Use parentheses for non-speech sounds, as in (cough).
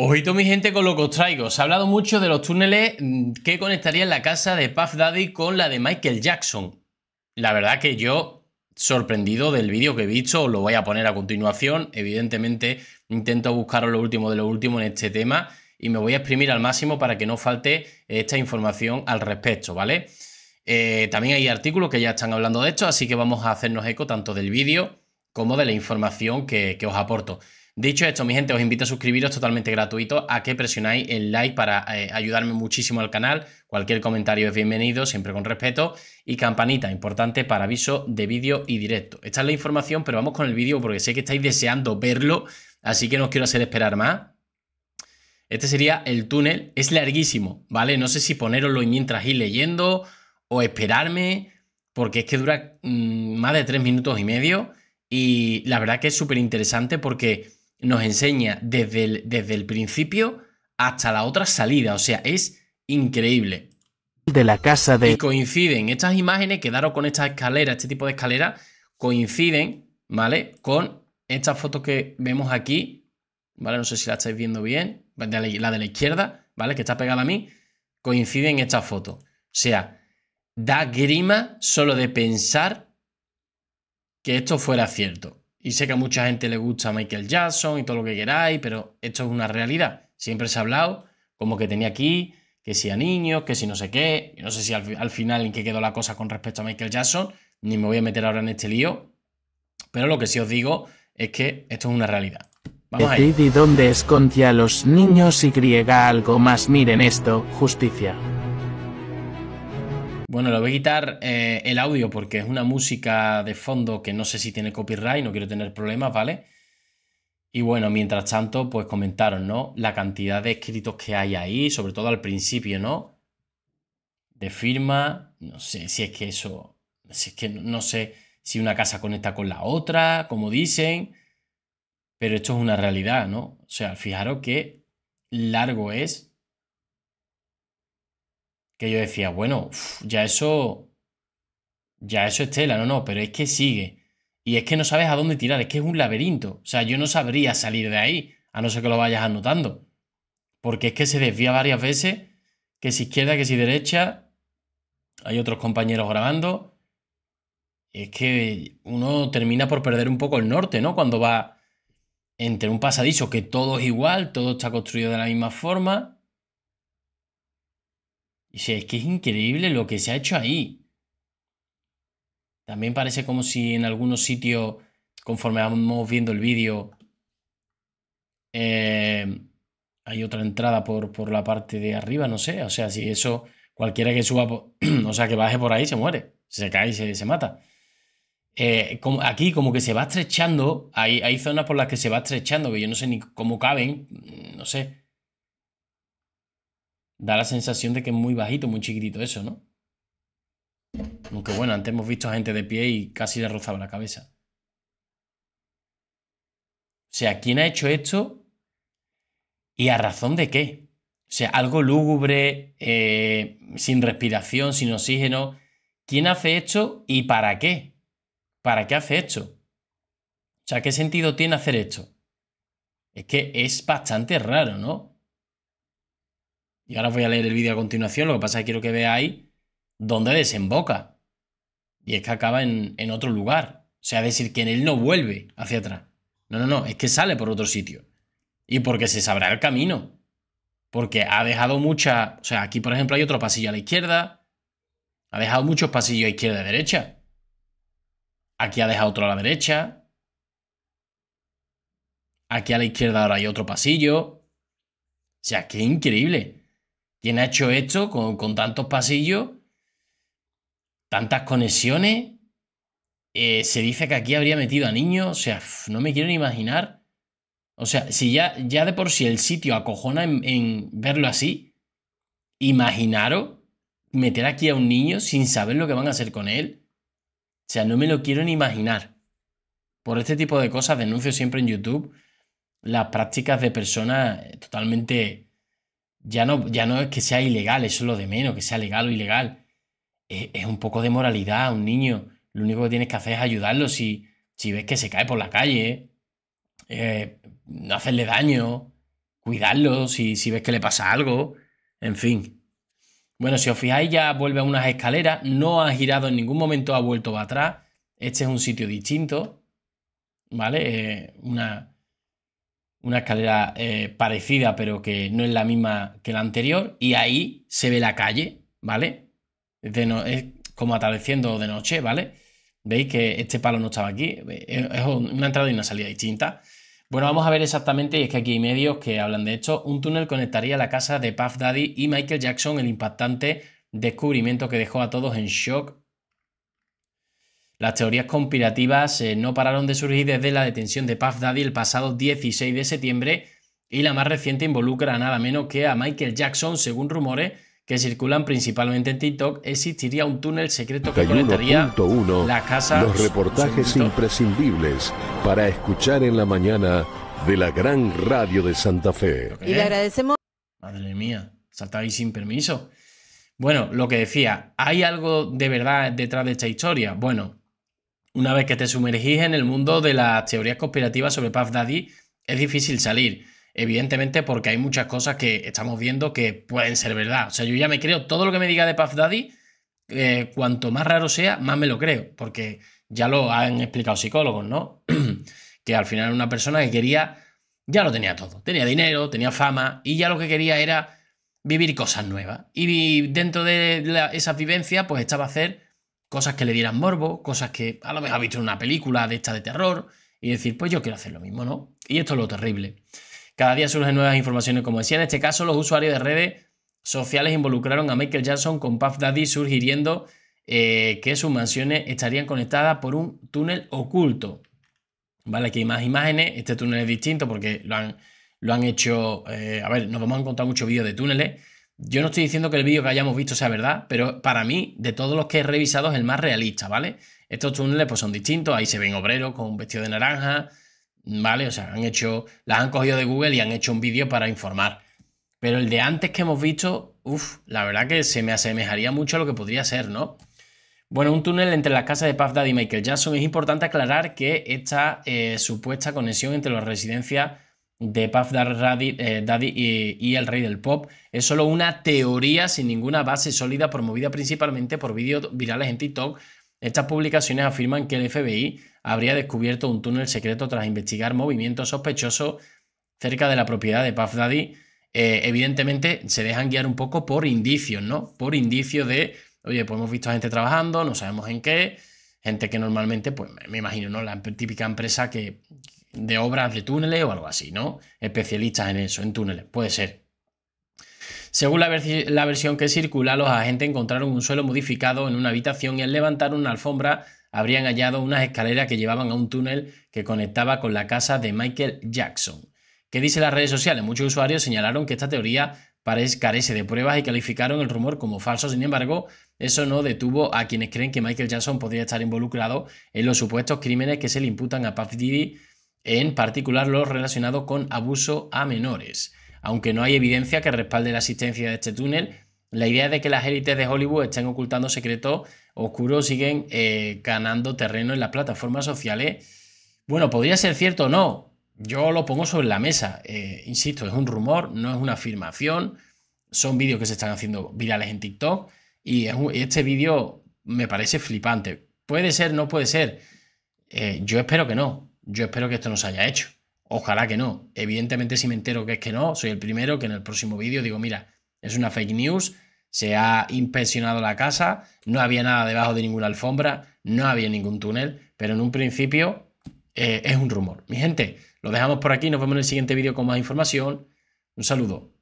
Ojito mi gente con lo que os traigo. Se ha hablado mucho de los túneles mm, que conectarían la casa de Puff Daddy con la de Michael Jackson. La verdad que yo, sorprendido del vídeo que he visto, os lo voy a poner a continuación. Evidentemente intento buscaros lo último de lo último en este tema y me voy a exprimir al máximo para que no falte esta información al respecto, ¿vale? Eh, también hay artículos que ya están hablando de esto, así que vamos a hacernos eco tanto del vídeo como de la información que, que os aporto. Dicho esto, mi gente, os invito a suscribiros totalmente gratuito, a que presionáis el like para eh, ayudarme muchísimo al canal. Cualquier comentario es bienvenido, siempre con respeto. Y campanita, importante para aviso de vídeo y directo. Esta es la información, pero vamos con el vídeo porque sé que estáis deseando verlo, así que no os quiero hacer esperar más. Este sería el túnel. Es larguísimo, ¿vale? No sé si poneroslo y mientras ir leyendo o esperarme, porque es que dura mm, más de tres minutos y medio. Y la verdad que es súper interesante porque nos enseña desde el, desde el principio hasta la otra salida. O sea, es increíble. De la casa de. Y coinciden estas imágenes, quedaros con esta escalera este tipo de escalera, coinciden, ¿vale? Con esta foto que vemos aquí, ¿vale? No sé si la estáis viendo bien, pues la de la izquierda, ¿vale? Que está pegada a mí, coinciden esta foto. O sea, da grima solo de pensar que esto fuera cierto. Y sé que a mucha gente le gusta Michael Jackson y todo lo que queráis, pero esto es una realidad. Siempre se ha hablado como que tenía aquí, que si a niños, que si no sé qué. no sé si al, final en qué quedó la cosa con respecto a Michael Jackson, ni me voy a meter ahora en este lío. Pero lo que sí os digo es que esto es una realidad. Vamos dónde a los niños y griega algo más. Miren esto, justicia. Bueno, lo voy a quitar eh, el audio porque es una música de fondo que no sé si tiene copyright, no quiero tener problemas, ¿vale? Y bueno, mientras tanto, pues comentaron, ¿no? La cantidad de escritos que hay ahí, sobre todo al principio, ¿no? De firma, no sé si es que eso, si es que no sé si una casa conecta con la otra, como dicen, pero esto es una realidad, ¿no? O sea, fijaros que largo es que yo decía, bueno, ya eso, ya eso es tela, no, no, pero es que sigue. Y es que no sabes a dónde tirar, es que es un laberinto. O sea, yo no sabría salir de ahí, a no ser que lo vayas anotando. Porque es que se desvía varias veces, que si izquierda, que si derecha, hay otros compañeros grabando. Es que uno termina por perder un poco el norte, ¿no? Cuando va entre un pasadizo que todo es igual, todo está construido de la misma forma, y es que es increíble lo que se ha hecho ahí. También parece como si en algunos sitios, conforme vamos viendo el vídeo, em, hay otra entrada por, por la parte de arriba, no sé. O sea, si eso, cualquiera que suba, (clears throat) o sea, que baje por ahí, se muere. Se cae y se, mata. Eh, aquí como que se va estrechando, hay, hay zonas por las que se va estrechando, que yo no sé ni cómo caben, no sé. Da la sensación de que es muy bajito, muy chiquitito eso, ¿no? Aunque bueno, antes hemos visto a gente de pie y casi le rozaba la cabeza. O sea, ¿quién ha hecho esto? ¿Y a razón de qué? O sea, algo lúgubre, eh, sin respiración, sin oxígeno. ¿Quién hace esto y para qué? ¿Para qué hace esto? O sea, ¿qué sentido tiene hacer esto? Es que es bastante raro, ¿no? Y ahora os voy a leer el vídeo a continuación, lo que pasa es que quiero que veáis dónde desemboca. Y es que acaba en, otro lugar. O sea, decir que en él no vuelve hacia atrás. No, no, no, es que sale por otro sitio. Y porque se sabrá el camino. Porque ha dejado mucha... O sea, aquí por ejemplo hay otro pasillo a la izquierda. Ha dejado muchos pasillos a izquierda y derecha. Aquí ha dejado otro a la derecha. Aquí a la izquierda ahora hay otro pasillo. O sea, qué increíble. ¿Quién ha hecho esto con, tantos pasillos, tantas conexiones. Eh, se dice que aquí habría metido a niños, o sea, no me quiero ni imaginar. O sea, si ya, ya de por sí el sitio acojona en, en verlo así, imaginaros meter aquí a un niño sin saber lo que van a hacer con él. O sea, no me lo quiero ni imaginar. Por este tipo de cosas denuncio siempre en YouTube las prácticas de personas totalmente ya no, ya no es que sea ilegal, eso es lo de menos, que sea legal o ilegal. Es, un poco de moralidad, a un niño. Lo único que tienes que hacer es ayudarlo si, si ves que se cae por la calle, eh, no hacerle daño, cuidarlo si, si ves que le pasa algo, en fin. Bueno, si os fijáis ya vuelve a unas escaleras, no ha girado en ningún momento, ha vuelto para atrás. Este es un sitio distinto, ¿vale? Eh, una, una escalera eh, parecida, pero que no es la misma que la anterior, y ahí se ve la calle, ¿vale? es como atardeciendo de noche, ¿vale? Veis que este palo no estaba aquí, es una entrada y una salida distinta. Bueno, vamos a ver exactamente, y es que aquí hay medios que hablan de esto. Un túnel conectaría la casa de Puff Daddy y Michael Jackson, el impactante descubrimiento que dejó a todos en shock las teorías conspirativas eh, no pararon de surgir desde la detención de Puff Daddy el pasado 16 de septiembre y la más reciente involucra a nada menos que a Michael Jackson, según rumores que circulan principalmente en TikTok, existiría un túnel secreto que conectaría la casa. Los reportajes imprescindibles para escuchar en la mañana de la gran radio de Santa Fe. Y le agradecemos. Madre mía, saltáis sin permiso. Bueno, lo que decía, ¿hay algo de verdad detrás de esta historia? Bueno, una vez que te sumergís en el mundo de las teorías conspirativas sobre Puff Daddy, es difícil salir. Evidentemente, porque hay muchas cosas que estamos viendo que pueden ser verdad. O sea, yo ya me creo todo lo que me diga de Puff Daddy, eh, cuanto más raro sea, más me lo creo. Porque ya lo han explicado psicólogos, ¿no? (clears throat) que al final una persona que quería, ya lo tenía todo. Tenía dinero, tenía fama, y ya lo que quería era vivir cosas nuevas. Y dentro de esa vivencia pues estaba a hacer cosas que le dieran morbo, cosas que a lo mejor ha visto en una película de esta de terror y decir, pues yo quiero hacer lo mismo, ¿no? Y esto es lo terrible. Cada día surgen nuevas informaciones, como decía, en este caso los usuarios de redes sociales involucraron a Michael Jackson con Puff Daddy sugiriendo eh, que sus mansiones estarían conectadas por un túnel oculto. Vale, aquí hay más imágenes, este túnel es distinto porque lo han, hecho, eh, a ver, nos vamos a encontrar muchos vídeos de túneles, yo no estoy diciendo que el vídeo que hayamos visto sea verdad, pero para mí, de todos los que he revisado, es el más realista, ¿vale? Estos túneles pues, son distintos, ahí se ven obreros con un vestido de naranja, ¿vale? O sea, han hecho, las han cogido de Google y han hecho un vídeo para informar. Pero el de antes que hemos visto, uff, la verdad que se me asemejaría mucho a lo que podría ser, ¿no? Bueno, un túnel entre las casas de Puff y Michael Jackson. Es importante aclarar que esta eh, supuesta conexión entre las residencias de Puff Daddy, eh, y, el rey del pop es solo una teoría sin ninguna base sólida promovida principalmente por vídeos virales en TikTok. Estas publicaciones afirman que el FBI habría descubierto un túnel secreto tras investigar movimientos sospechosos cerca de la propiedad de Puff Daddy. Eh, evidentemente se dejan guiar un poco por indicios, ¿no? Por indicios de, oye, pues hemos visto a gente trabajando, no sabemos en qué, gente que normalmente, pues me imagino, ¿no? La típica empresa que, de obras de túneles o algo así, ¿no? Especialistas en eso, en túneles, puede ser. Según la, versión que circula, los agentes encontraron un suelo modificado en una habitación y al levantar una alfombra habrían hallado unas escaleras que llevaban a un túnel que conectaba con la casa de Michael Jackson. ¿Qué dice las redes sociales? Muchos usuarios señalaron que esta teoría carece de pruebas y calificaron el rumor como falso. Sin embargo, eso no detuvo a quienes creen que Michael Jackson podría estar involucrado en los supuestos crímenes que se le imputan a Puff Diddy en particular lo relacionado con abuso a menores. Aunque no hay evidencia que respalde la existencia de este túnel, la idea de que las élites de Hollywood estén ocultando secretos oscuros siguen eh, ganando terreno en las plataformas sociales. Bueno, podría ser cierto o no. Yo lo pongo sobre la mesa. Eh, insisto, es un rumor, no es una afirmación. Son vídeos que se están haciendo virales en TikTok. Y este vídeo me parece flipante. Puede ser, no puede ser. Eh, yo espero que no. Yo espero que esto no se haya hecho. Ojalá que no. Evidentemente, si me entero que es que no, soy el primero que en el próximo vídeo digo, mira, es una fake news, se ha inspeccionado la casa, no había nada debajo de ninguna alfombra, no había ningún túnel, pero en un principio eh, es un rumor. Mi gente, lo dejamos por aquí, nos vemos en el siguiente vídeo con más información. Un saludo.